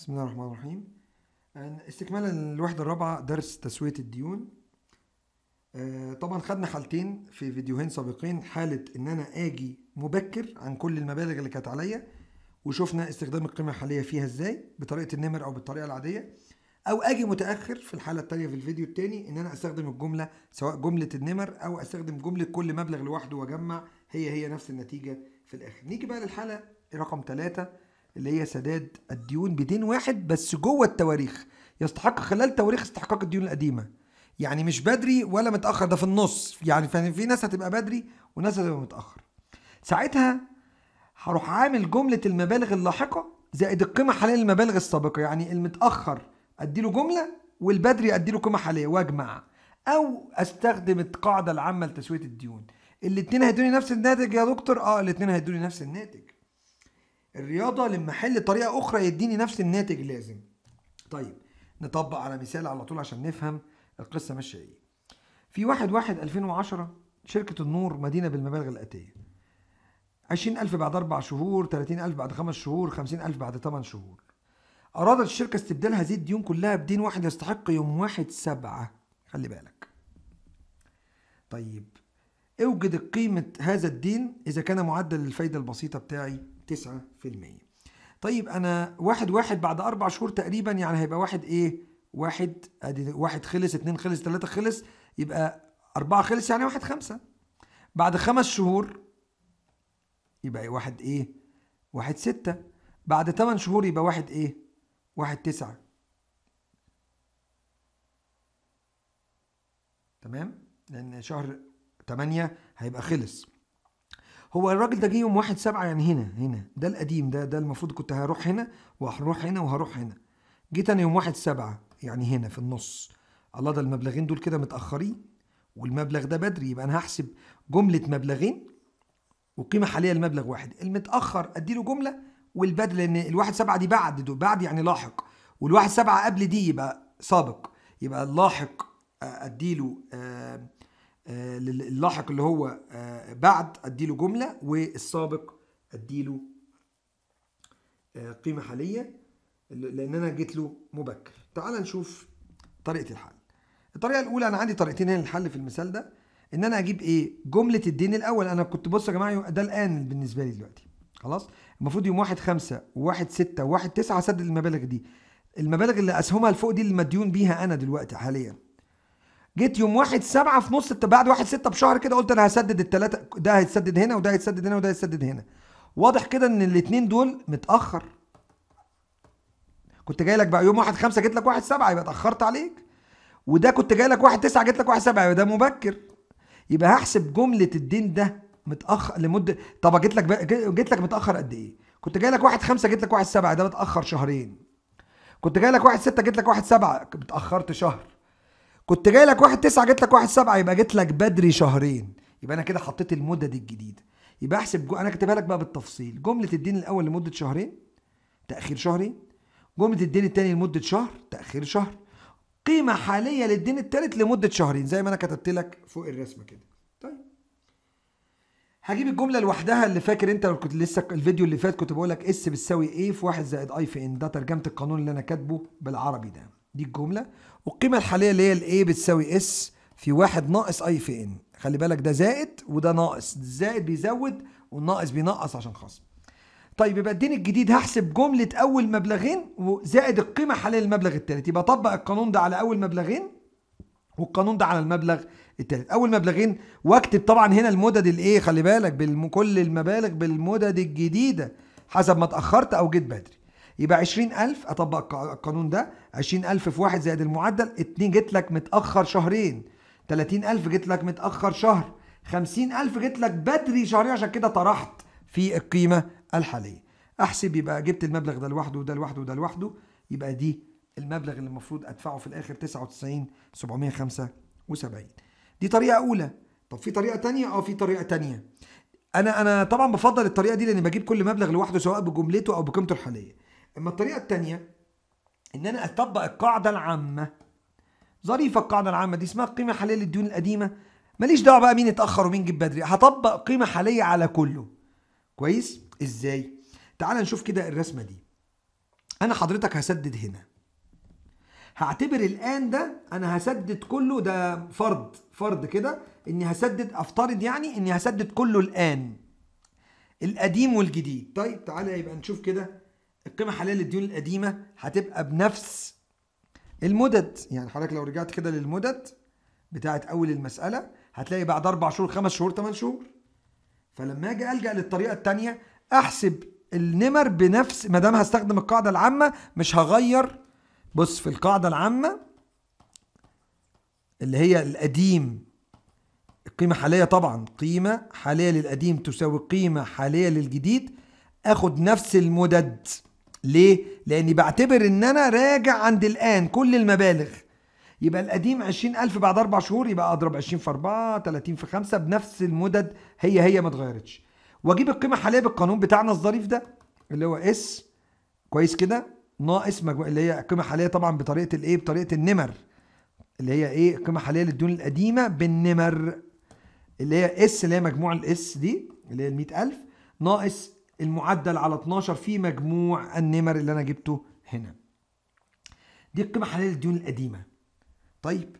بسم الله الرحمن الرحيم استكمالا للوحدة الرابعة درس تسوية الديون آه، طبعا خدنا حالتين في فيديوهين سابقين حالة ان انا اجي مبكر عن كل المبالغ اللي كانت عليا وشفنا استخدام القيمة الحالية فيها ازاي بطريقة النمر او بالطريقة العادية او اجي متأخر في الحالة التانية في الفيديو التاني ان انا استخدم الجملة سواء جملة النمر او استخدم جملة كل مبلغ لوحده واجمع هي هي نفس النتيجة في الاخر نيجي بقى للحالة رقم ثلاثة اللي هي سداد الديون بدين واحد بس جوه التواريخ يستحق خلال تواريخ استحقاق الديون القديمه يعني مش بدري ولا متاخر ده في النص يعني في ناس هتبقى بدري وناس هتبقى متاخر ساعتها هروح عامل جمله المبالغ اللاحقه زائد القيمه الحاليه للمبالغ السابقه يعني المتاخر اديله جمله والبدري اديله قيمه حاليه واجمع او استخدم القاعده العامه لتسويه الديون الاثنين هيدوني نفس الناتج يا دكتور اه الاثنين هيدوني نفس الناتج الرياضه لما احل طريقه اخرى يديني نفس الناتج لازم طيب نطبق على مثال على طول عشان نفهم القصه ماشيه ايه في واحد واحد 2010 شركه النور مدينه بالمبالغ الاتيه 20000 بعد أربع شهور 30000 بعد خمس شهور 50000 بعد 8 شهور أرادت الشركة استبدال هذه الديون كلها بدين واحد يستحق يوم واحد سبعة خلي بالك طيب اوجد قيمة هذا الدين إذا كان معدل الفايدة البسيطة بتاعي طيب انا واحد واحد بعد اربع شهور تقريبا يعني هيبقى واحد ايه واحد ادي واحد خلص اتنين خلص تلاتة خلص يبقى اربعة خلص يعني واحد خمسة بعد خمس شهور يبقى واحد ايه واحد ستة بعد تمن شهور يبقى واحد ايه واحد تسعة تمام لان شهر تمانية هيبقى خلص هو الراجل ده جه يوم واحد سبعة يعني هنا هنا ده القديم ده ده المفروض كنت هروح هنا وهروح هنا وهروح هنا جيت انا يوم واحد سبعة يعني هنا في النص الله ده المبلغين دول كده متاخرين والمبلغ ده بدري يبقى انا هحسب جمله مبلغين وقيمه حاليه المبلغ واحد المتاخر ادي له جمله والبدل لان الواحد سبعة دي بعد دول بعد يعني لاحق والواحد سبعة قبل دي يبقى سابق يبقى اللاحق اديله آه آه، اللاحق اللي هو آه، بعد اديله جمله والسابق اديله آه، قيمه حاليه لان انا جيت له مبكر تعال نشوف طريقه الحل الطريقه الاولى انا عندي طريقتين هنا للحل في المثال ده ان انا اجيب ايه جمله الدين الاول انا كنت بص يا جماعه ده الان بالنسبه لي دلوقتي خلاص المفروض يوم 1 5 و1 6 و1 9 سدد المبالغ دي المبالغ اللي اسهمها لفوق دي اللي مديون بيها انا دلوقتي حاليا جيت يوم واحد سبعة في نص بعد واحد ستة بشهر كده قلت انا هسدد التلاتة ده هيتسدد هنا وده هيتسدد هنا وده هيتسدد هنا واضح كده ان الاتنين دول متاخر كنت جاي لك بقى يوم واحد خمسة جيت لك واحد سبعة يبقى اتاخرت عليك وده كنت جاي لك واحد تسعة جيت لك واحد سبعة يبقى ده مبكر يبقى هحسب جملة الدين ده متاخر لمده طب جيت لك بقى... جيت لك متاخر قد ايه؟ كنت جاي لك واحد خمسة جيت لك واحد سبعة ده متاخر شهرين كنت جاي لك واحد ستة جيت لك واحد سبعة متأخرت شهر كنت جاي لك واحد تسعة جيت لك واحد سبعة يبقى جيت لك بدري شهرين يبقى انا كده حطيت المده دي الجديده يبقى احسب جو... انا كاتبها لك بقى بالتفصيل جمله الدين الاول لمده شهرين تاخير شهرين جمله الدين الثاني لمده شهر تاخير شهر قيمه حاليه للدين الثالث لمده شهرين زي ما انا كتبت لك فوق الرسمه كده طيب هجيب الجمله لوحدها اللي فاكر انت لو كنت لسه الفيديو اللي فات كنت بقول لك اس بتساوي ايه في 1 زائد اي في ان ده ترجمه القانون اللي انا كاتبه بالعربي ده دي الجمله والقيمه الحاليه اللي هي الاي بتساوي اس في واحد ناقص اي في ان خلي بالك ده زائد وده ناقص الزائد بيزود والناقص بينقص عشان خصم طيب يبقى الدين الجديد هحسب جمله اول مبلغين وزائد القيمه الحاليه للمبلغ الثالث يبقى اطبق القانون ده على اول مبلغين والقانون ده على المبلغ الثالث اول مبلغين واكتب طبعا هنا المدد الايه خلي بالك بكل المبالغ بالمدد الجديده حسب ما اتاخرت او جيت بدري يبقى 20000 اطبق القانون ده 20000 في واحد زائد المعدل 2 جت لك متاخر شهرين 30000 جت لك متاخر شهر 50000 جت لك بدري شهرين عشان كده طرحت في القيمه الحاليه احسب يبقى جبت المبلغ ده لوحده وده لوحده وده لوحده يبقى دي المبلغ اللي المفروض ادفعه في الاخر 99775 دي طريقه اولى طب في طريقه ثانيه اه في طريقه ثانيه انا انا طبعا بفضل الطريقه دي لان بجيب كل مبلغ لوحده سواء بجملته او بقيمته الحاليه اما الطريقه الثانيه ان انا اطبق القاعده العامه ظريفه القاعده العامه دي اسمها القيمه الحاليه للديون القديمه ماليش دعوه بقى مين اتاخر ومين جه بدري هطبق قيمه حاليه على كله كويس ازاي تعال نشوف كده الرسمه دي انا حضرتك هسدد هنا هعتبر الان ده انا هسدد كله ده فرض فرض كده اني هسدد افترض يعني اني هسدد كله الان القديم والجديد طيب تعالى يبقى نشوف كده القيمه الحاليه للديون القديمه هتبقى بنفس المدد يعني حضرتك لو رجعت كده للمدد بتاعه اول المساله هتلاقي بعد اربع شهور خمس شهور ثمان شهور فلما اجي الجا للطريقه الثانيه احسب النمر بنفس ما دام هستخدم القاعده العامه مش هغير بص في القاعده العامه اللي هي القديم القيمه حاليه طبعا قيمه حاليه للقديم تساوي قيمه حاليه للجديد اخد نفس المدد ليه؟ لاني بعتبر ان انا راجع عند الان كل المبالغ يبقى القديم 20000 بعد اربع شهور يبقى اضرب 20 في 4 30 في 5 بنفس المدد هي هي ما اتغيرتش واجيب القيمه الحاليه بالقانون بتاعنا الظريف ده اللي هو اس كويس كده ناقص مجموع اللي هي القيمه الحاليه طبعا بطريقه الايه بطريقه النمر اللي هي ايه القيمه الحاليه للديون القديمه بالنمر اللي هي اس اللي هي مجموع الاس دي اللي هي ال 100000 ناقص المعدل على 12 في مجموع النمر اللي انا جبته هنا دي القيمه الحاليه للديون القديمه طيب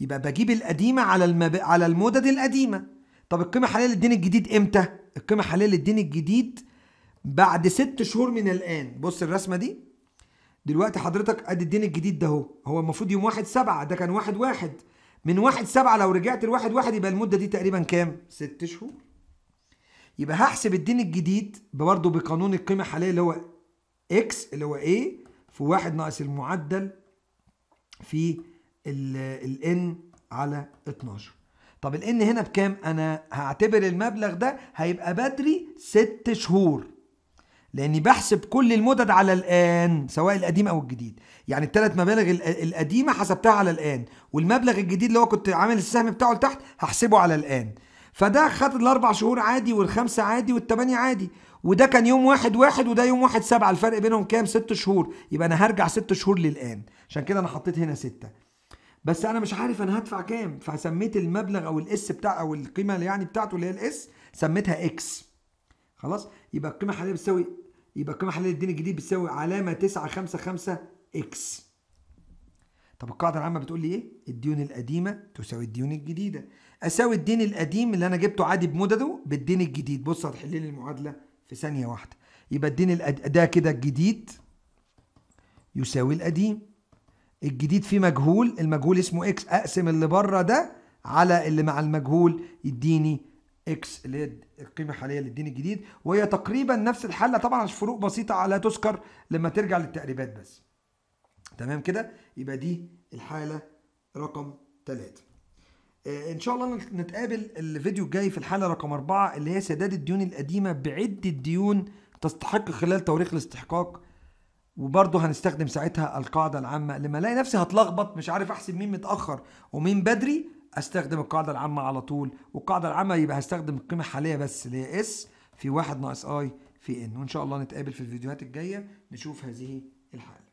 يبقى بجيب القديمه على المب... على المدد القديمه طب القيمه الحاليه للدين الجديد امتى القيمه الحاليه للدين الجديد بعد ست شهور من الان بص الرسمه دي دلوقتي حضرتك ادي الدين الجديد ده هو هو المفروض يوم 1 7 ده كان 1 1 من 1 7 لو رجعت ل 1 1 يبقى المده دي تقريبا كام 6 شهور يبقى هحسب الدين الجديد برضه بقانون القيمه الحاليه اللي هو اكس اللي هو ايه في واحد ناقص المعدل في N على 12 طب N هنا بكام انا هعتبر المبلغ ده هيبقى بدري ست شهور لاني بحسب كل المدد على الان سواء القديم او الجديد يعني الثلاث مبالغ القديمه حسبتها على الان والمبلغ الجديد اللي هو كنت عامل السهم بتاعه لتحت هحسبه على الان فده خد الاربع شهور عادي والخمسه عادي والثمانيه عادي وده كان يوم واحد واحد وده يوم واحد سبعة الفرق بينهم كام ست شهور يبقى انا هرجع ست شهور للان عشان كده انا حطيت هنا ستة بس انا مش عارف انا هدفع كام فسميت المبلغ او الاس بتاع او القيمه اللي يعني بتاعته اللي هي الاس سميتها اكس خلاص يبقى القيمه الحاليه بتساوي يبقى القيمه الحاليه للدين الجديد بتساوي علامه 955 اكس طب القاعده العامه بتقول لي ايه الديون القديمه تساوي الديون الجديده اساوي الدين القديم اللي انا جبته عادي بمدده بالدين الجديد بص هتحل لي المعادله في ثانيه واحده يبقى الدين الأد... ده كده الجديد يساوي القديم الجديد فيه مجهول المجهول اسمه اكس اقسم اللي بره ده على اللي مع المجهول يديني اكس اللي هي القيمه الحاليه للدين الجديد وهي تقريبا نفس الحالة طبعا فروق بسيطه لا تذكر لما ترجع للتقريبات بس تمام كده يبقى دي الحاله رقم 3 آه، ان شاء الله نتقابل الفيديو الجاي في الحاله رقم أربعة اللي هي سداد الديون القديمه بعده ديون تستحق خلال توريخ الاستحقاق وبرضه هنستخدم ساعتها القاعده العامه لما الاقي نفسي هتلخبط مش عارف احسب مين متاخر ومين بدري استخدم القاعده العامه على طول والقاعده العامه يبقى هستخدم القيمه الحاليه بس اللي هي اس في 1 ناقص اي في ان وان شاء الله نتقابل في الفيديوهات الجايه نشوف هذه الحاله